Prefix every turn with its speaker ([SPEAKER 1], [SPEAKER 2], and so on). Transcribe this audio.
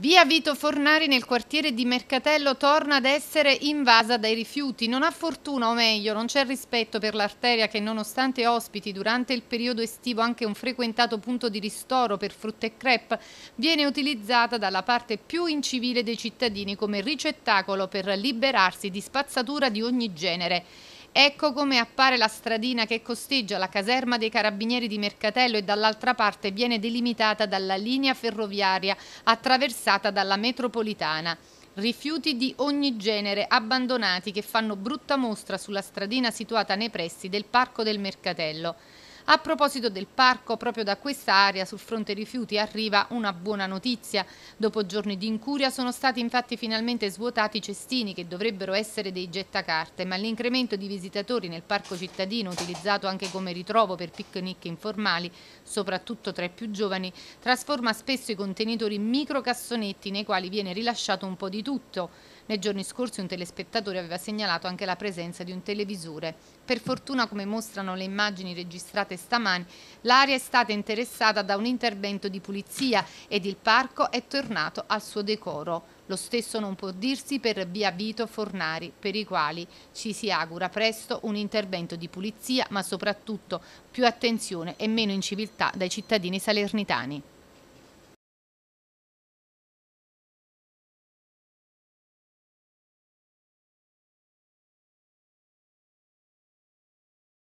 [SPEAKER 1] Via Vito Fornari nel quartiere di Mercatello torna ad essere invasa dai rifiuti. Non ha fortuna, o meglio, non c'è rispetto per l'arteria che nonostante ospiti durante il periodo estivo anche un frequentato punto di ristoro per frutta e crepe, viene utilizzata dalla parte più incivile dei cittadini come ricettacolo per liberarsi di spazzatura di ogni genere. Ecco come appare la stradina che costeggia la caserma dei carabinieri di Mercatello e dall'altra parte viene delimitata dalla linea ferroviaria attraversata dalla metropolitana. Rifiuti di ogni genere abbandonati che fanno brutta mostra sulla stradina situata nei pressi del Parco del Mercatello. A proposito del parco, proprio da questa area sul fronte rifiuti arriva una buona notizia. Dopo giorni di incuria sono stati infatti finalmente svuotati i cestini che dovrebbero essere dei gettacarte, ma l'incremento di visitatori nel parco cittadino, utilizzato anche come ritrovo per picnic informali, soprattutto tra i più giovani, trasforma spesso i contenitori in microcassonetti nei quali viene rilasciato un po' di tutto. Nei giorni scorsi un telespettatore aveva segnalato anche la presenza di un televisore. Per fortuna, come mostrano le immagini registrate stamani, l'area è stata interessata da un intervento di pulizia ed il parco è tornato al suo decoro. Lo stesso non può dirsi per via Vito Fornari, per i quali ci si augura presto un intervento di pulizia, ma soprattutto più attenzione e meno inciviltà dai cittadini salernitani.